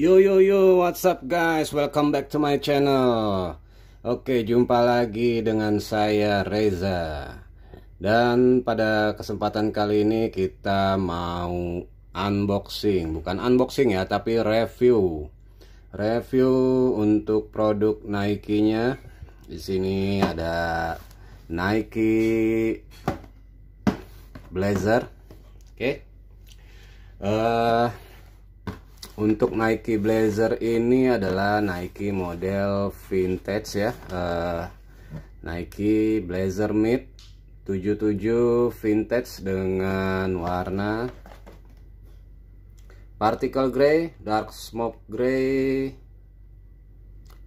Yo yo yo, what's up guys? Welcome back to my channel. Oke, jumpa lagi dengan saya Reza. Dan pada kesempatan kali ini kita mau unboxing, bukan unboxing ya, tapi review. Review untuk produk Nike-nya. Di sini ada Nike blazer. Oke. Eh uh, untuk Nike Blazer ini adalah Nike model vintage ya uh, Nike Blazer Mid 77 vintage dengan warna particle Grey, dark smoke Grey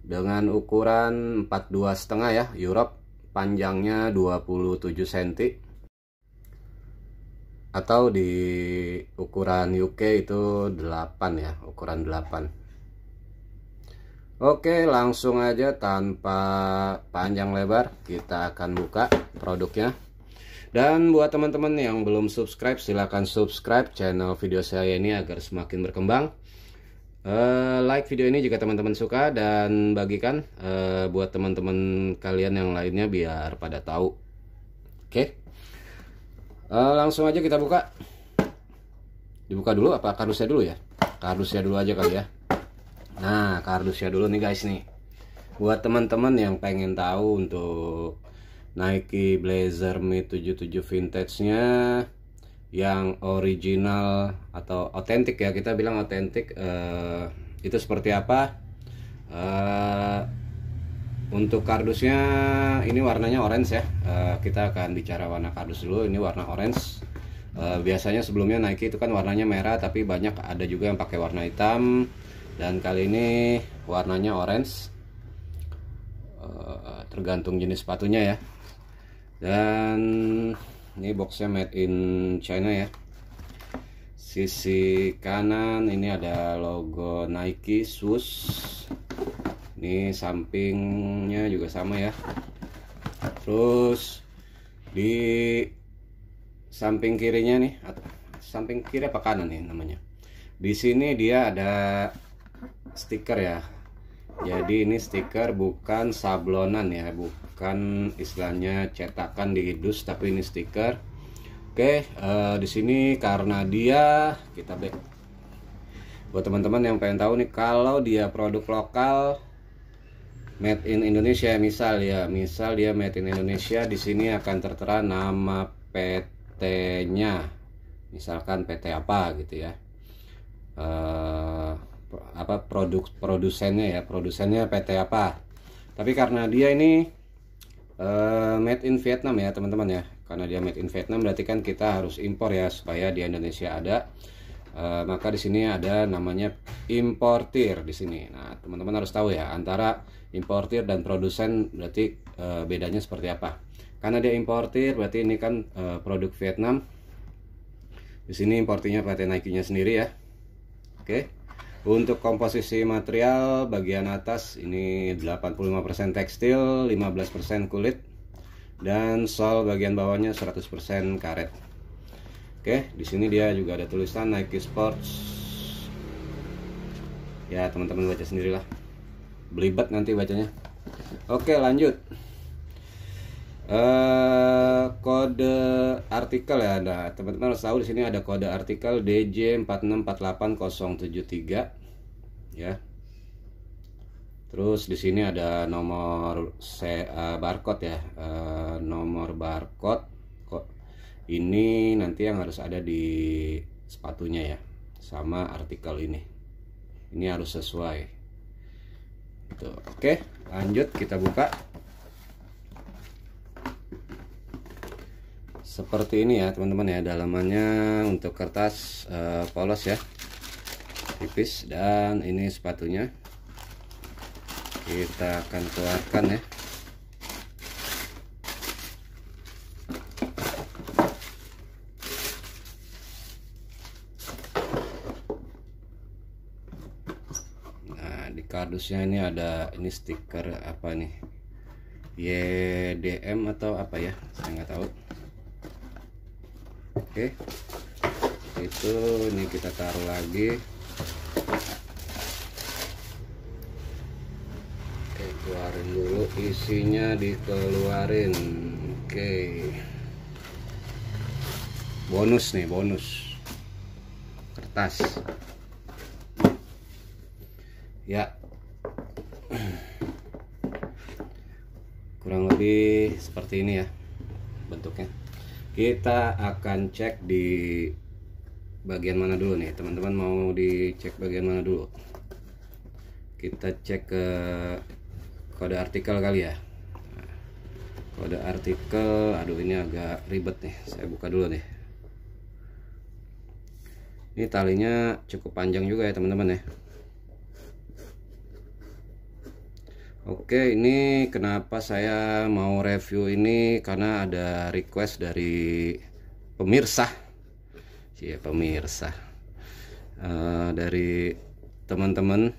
dengan ukuran 42 setengah ya Europe panjangnya 27 cm atau di ukuran UK itu 8 ya ukuran 8 Oke langsung aja tanpa panjang lebar kita akan buka produknya dan buat teman-teman yang belum subscribe silahkan subscribe channel video saya ini agar semakin berkembang uh, like video ini jika teman-teman suka dan bagikan uh, buat teman-teman kalian yang lainnya biar pada tahu uh, langsung aja kita buka dibuka dulu apa kardusnya dulu ya kardusnya dulu aja kali ya nah kardusnya dulu nih guys nih buat teman-teman yang pengen tahu untuk Nike Blazer Mi 77 vintage nya yang original atau otentik ya kita bilang otentik uh, itu seperti apa uh, untuk kardusnya ini warnanya orange ya. Eh, kita akan bicara warna kardus dulu. Ini warna orange. Eh, biasanya sebelumnya Nike itu kan warnanya merah tapi banyak ada juga yang pakai warna hitam dan kali ini warnanya orange. Eh, tergantung jenis sepatunya ya. Dan ini boxnya made in China ya. Sisi kanan ini ada logo Nike, Swoosh ini sampingnya juga sama ya terus di samping kirinya nih samping kiri apa kanan nih namanya di sini dia ada stiker ya jadi ini stiker bukan sablonan ya bukan istilahnya cetakan di dus tapi ini stiker oke uh, di sini karena dia kita back buat teman-teman yang pengen tahu nih kalau dia produk lokal made in Indonesia misal ya misal dia made in Indonesia di sini akan tertera nama PT-nya misalkan PT apa gitu ya eh, apa produk produsennya ya produsennya PT apa tapi karena dia ini eh, made in Vietnam ya teman-teman ya karena dia made in Vietnam berarti kan kita harus impor ya supaya di Indonesia ada Eh, maka di sini ada namanya importir di sini. Nah, teman-teman harus tahu ya antara importir dan produsen berarti uh, bedanya seperti apa. Karena dia importir berarti ini kan uh, produk Vietnam. Di sini importirnya PT Nike-nya sendiri ya. Oke. Untuk komposisi material bagian atas ini 85% tekstil, 15% kulit dan sol bagian bawahnya 100% karet. Oke, di sini dia juga ada tulisan Nike Sports. Ya, teman-teman baca sendirilah. Belibet nanti bacanya. Oke, lanjut. Uh, kode artikel ya ada nah, teman-teman harus tahu di sini ada kode artikel DJ 4648073 ya terus di sini ada nomor C, uh, eh, barcode ya uh, nomor barcode ini nanti yang harus ada di sepatunya ya sama artikel ini ini harus sesuai Tuh, gitu, oke lanjut kita buka seperti ini ya teman-teman ya dalamannya untuk kertas uh, polos ya tipis dan ini sepatunya kita akan keluarkan ya kardusnya ini ada ini stiker apa nih YDM atau apa ya saya nggak tahu oke itu ini kita taruh lagi oke keluarin dulu isinya dikeluarin oke bonus nih bonus kertas ya kurang lebih seperti ini ya bentuknya kita akan cek di bagian mana dulu nih teman-teman mau dicek bagian mana dulu kita cek ke kode artikel kali ya kode artikel aduh ini agak ribet nih saya buka dulu nih ini talinya cukup panjang juga ya teman-teman ya Oke, ini kenapa saya mau review ini karena ada request dari pemirsa, Iya, pemirsa uh, dari teman-teman.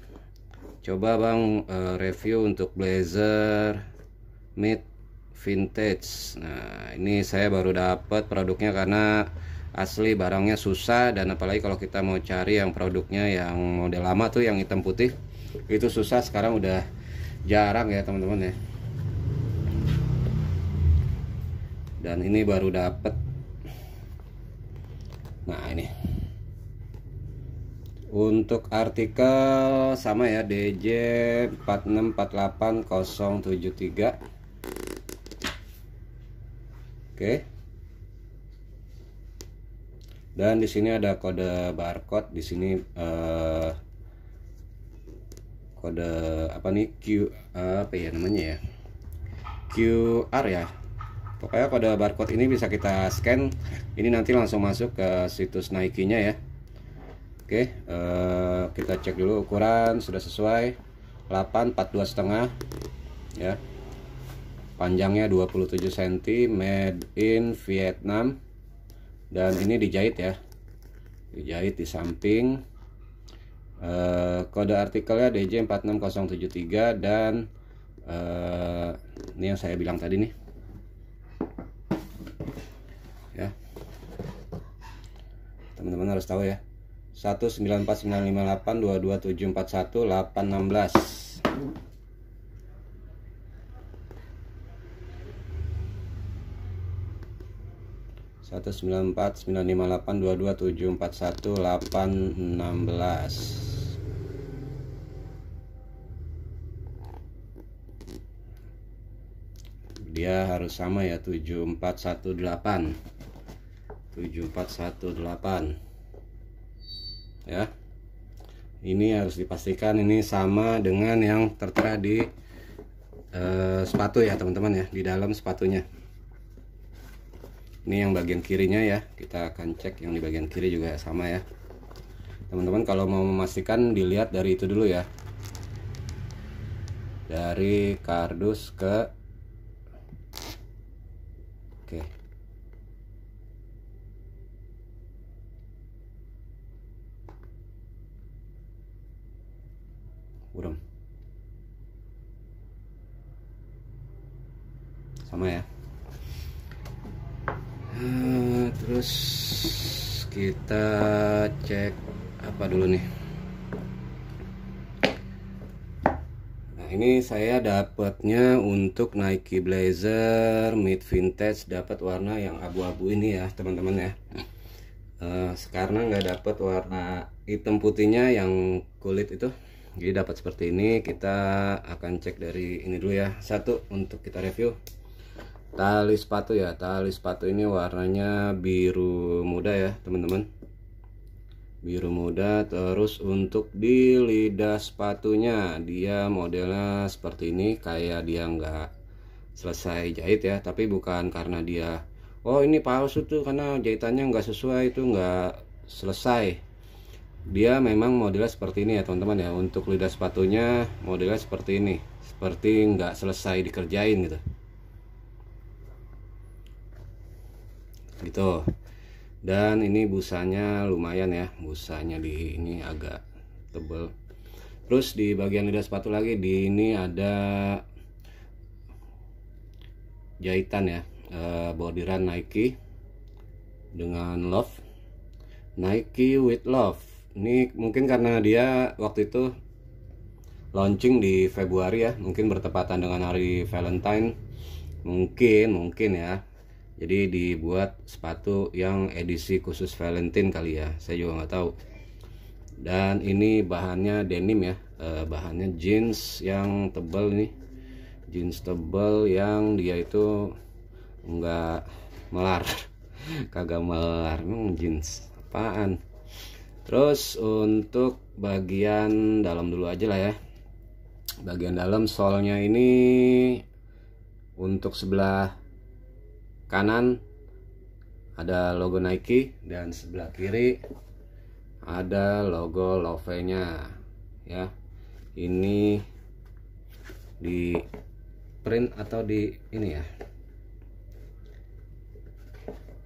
Coba bang uh, review untuk blazer mid vintage. Nah, ini saya baru dapat produknya karena asli barangnya susah dan apalagi kalau kita mau cari yang produknya yang model lama tuh yang hitam putih itu susah sekarang udah jarang ya teman-teman ya dan ini baru dapet nah ini untuk artikel sama ya DJ 4648073 oke dan di sini ada kode barcode di sini eh, kode apa nih Q apa ya namanya ya QR ya pokoknya kode barcode ini bisa kita scan ini nanti langsung masuk ke situs Nike nya ya oke eh, kita cek dulu ukuran sudah sesuai 842 setengah ya panjangnya 27 cm made in Vietnam dan ini dijahit ya dijahit di samping Eh, kode artikelnya DJ46073 dan uh, ini yang saya bilang tadi nih ya teman-teman harus tahu ya 19495822741 816 816 dia harus sama ya 7418 7418 ya ini harus dipastikan ini sama dengan yang tertera di eh, sepatu ya teman-teman ya di dalam sepatunya ini yang bagian kirinya ya kita akan cek yang di bagian kiri juga sama ya teman-teman kalau mau memastikan dilihat dari itu dulu ya dari kardus ke kita cek apa dulu nih nah ini saya dapatnya untuk Nike Blazer mid vintage dapat warna yang abu-abu ini ya teman-teman ya eh, sekarang karena nggak dapat warna hitam putihnya yang kulit itu jadi dapat seperti ini kita akan cek dari ini dulu ya satu untuk kita review tali sepatu ya tali sepatu ini warnanya biru muda ya teman-teman biru muda terus untuk di lidah sepatunya dia modelnya seperti ini kayak dia nggak selesai jahit ya tapi bukan karena dia oh ini palsu tuh karena jahitannya nggak sesuai itu nggak selesai dia memang modelnya seperti ini ya teman-teman ya untuk lidah sepatunya modelnya seperti ini seperti nggak selesai dikerjain gitu gitu dan ini busanya lumayan ya busanya di ini agak tebel terus di bagian lidah sepatu lagi di ini ada jahitan ya e, eh, bordiran Nike dengan love Nike with love ini mungkin karena dia waktu itu launching di Februari ya mungkin bertepatan dengan hari Valentine mungkin mungkin ya jadi dibuat sepatu yang edisi khusus Valentine kali ya saya juga nggak tahu dan ini bahannya denim ya eh, bahannya jeans yang tebal nih jeans tebal yang dia itu nggak melar kagak melar emang jeans apaan terus untuk bagian dalam dulu aja lah ya bagian dalam solnya ini untuk sebelah kanan ada logo Nike dan sebelah kiri ada logo Love nya ya ini di print atau di ini ya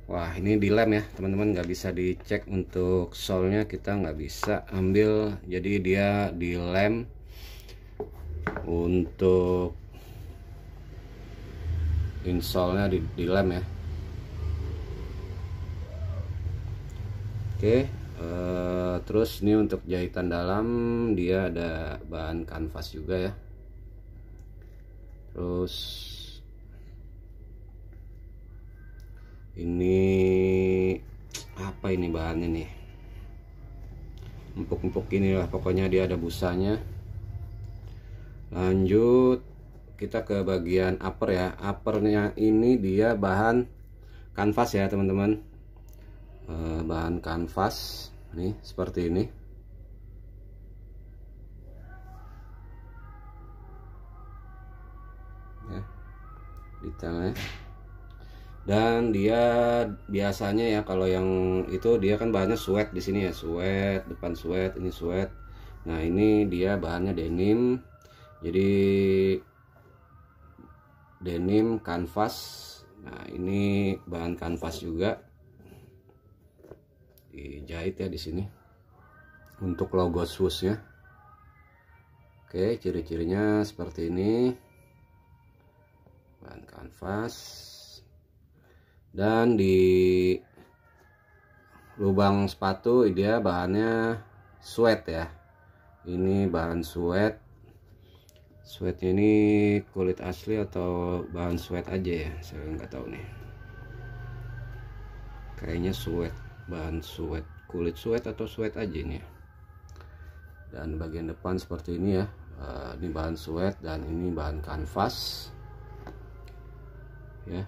Wah ini di lem ya teman-teman nggak bisa dicek untuk solnya kita nggak bisa ambil jadi dia di lem untuk insolnya di, di lem ya oke uh, terus ini untuk jahitan dalam dia ada bahan kanvas juga ya terus ini apa ini bahannya nih empuk-empuk inilah pokoknya dia ada busanya lanjut kita ke bagian upper ya uppernya ini dia bahan kanvas ya teman-teman eh, bahan kanvas nih seperti ini ya detailnya dan dia biasanya ya kalau yang itu dia kan bahannya sweat di sini ya sweat depan sweat ini sweat nah ini dia bahannya denim jadi denim kanvas nah ini bahan kanvas juga dijahit ya di sini untuk logo swooshnya oke ciri-cirinya seperti ini bahan kanvas dan di lubang sepatu dia bahannya sweat ya ini bahan sweat sweatnya ini kulit asli atau bahan sweat aja ya saya nggak tahu nih kayaknya sweat bahan sweat kulit sweat atau sweat aja ini ya. dan bagian depan seperti ini ya eh, ini bahan sweat dan ini bahan kanvas ya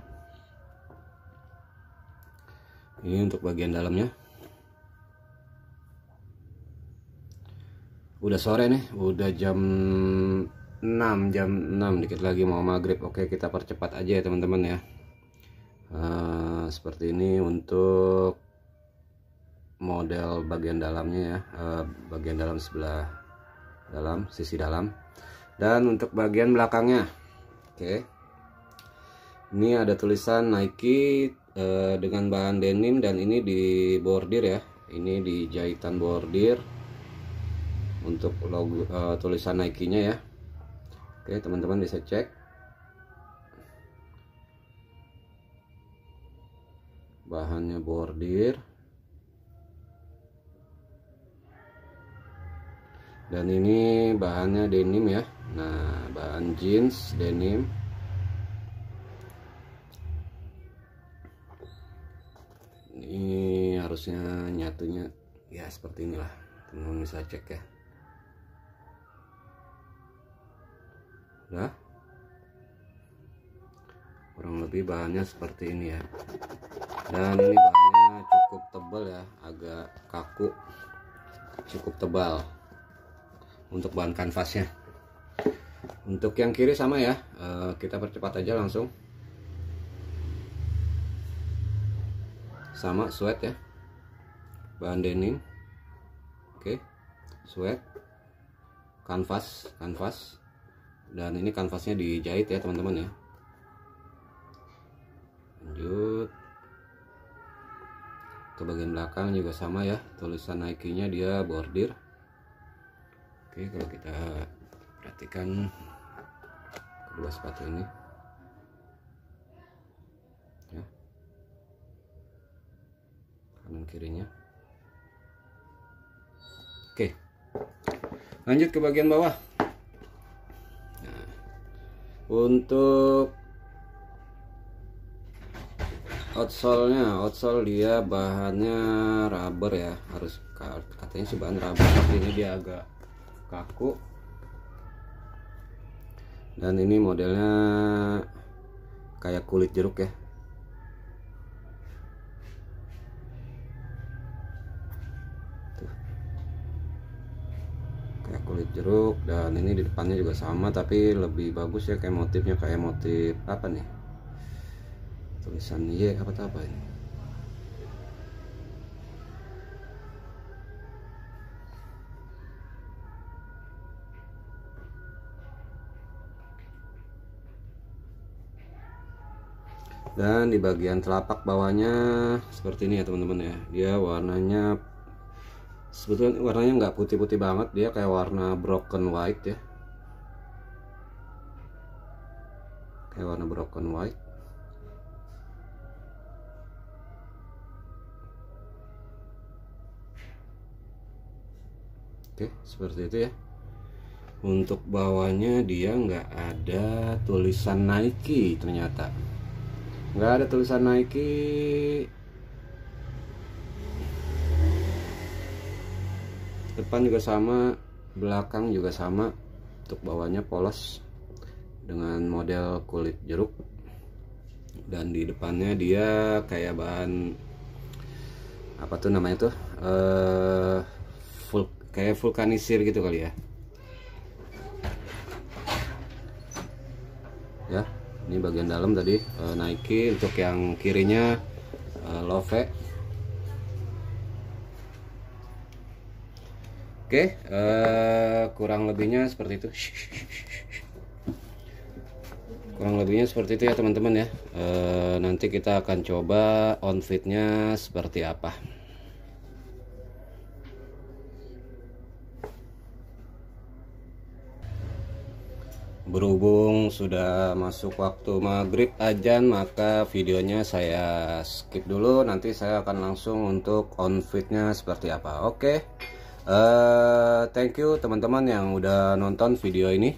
ini untuk bagian dalamnya udah sore nih udah jam 6 jam 6 dikit lagi mau maghrib oke kita percepat aja ya teman-teman ya uh, seperti ini untuk model bagian dalamnya ya uh, bagian dalam sebelah dalam sisi dalam dan untuk bagian belakangnya oke okay. ini ada tulisan Nike uh, dengan bahan denim dan ini di bordir ya ini di jahitan bordir untuk logo uh, tulisan Nike nya ya Oke, teman-teman bisa cek. Bahannya bordir. Dan ini bahannya denim ya. Nah, bahan jeans denim. Ini harusnya nyatunya ya seperti inilah. Teman-teman bisa cek ya. lah kurang lebih bahannya seperti ini ya dan ini bahannya cukup tebal ya agak kaku cukup tebal untuk bahan kanvasnya untuk yang kiri sama ya eh, kita percepat aja langsung sama sweat ya bahan denim oke sweat kanvas kanvas dan ini kanvasnya dijahit ya teman-teman ya lanjut ke bagian belakang juga sama ya tulisan Nike nya dia bordir oke kalau kita perhatikan kedua sepatu ini ya kanan kirinya oke lanjut ke bagian bawah untuk outsole-nya outsole dia bahannya rubber ya harus katanya sih bahan rubber tapi ini dia agak kaku dan ini modelnya kayak kulit jeruk ya kulit jeruk dan ini di depannya juga sama tapi lebih bagus ya kayak motifnya kayak motif apa nih tulisan Y apa apa ini dan di bagian telapak bawahnya seperti ini ya teman-teman ya dia warnanya sebetulnya warnanya nggak putih-putih banget dia kayak warna broken white ya kayak warna broken white oke seperti itu ya untuk bawahnya dia nggak ada tulisan Nike ternyata nggak ada tulisan Nike depan juga sama belakang juga sama untuk bawahnya polos dengan model kulit jeruk dan di depannya dia kayak bahan apa tuh namanya tuh eh full kayak vulkanisir gitu kali ya ya ini bagian dalam tadi e, eh, Nike untuk yang kirinya e, love Oke, uh, kurang lebihnya seperti itu. Kurang lebihnya seperti itu ya teman-teman ya. Uh, nanti kita akan coba on fitnya seperti apa. Berhubung sudah masuk waktu maghrib ajan maka videonya saya skip dulu nanti saya akan langsung untuk on fitnya seperti apa. Oke. Okay. Eh, thank you teman-teman yang udah nonton video ini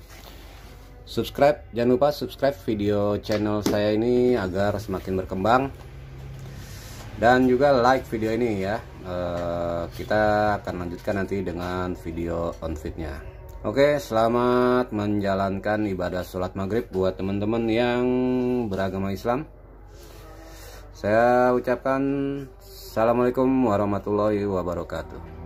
subscribe jangan lupa subscribe video channel saya ini agar semakin berkembang dan juga like video ini ya uh, kita akan lanjutkan nanti dengan video fitnya Oke selamat menjalankan ibadah sholat maghrib buat teman-teman yang beragama Islam saya ucapkan Assalamualaikum warahmatullahi wabarakatuh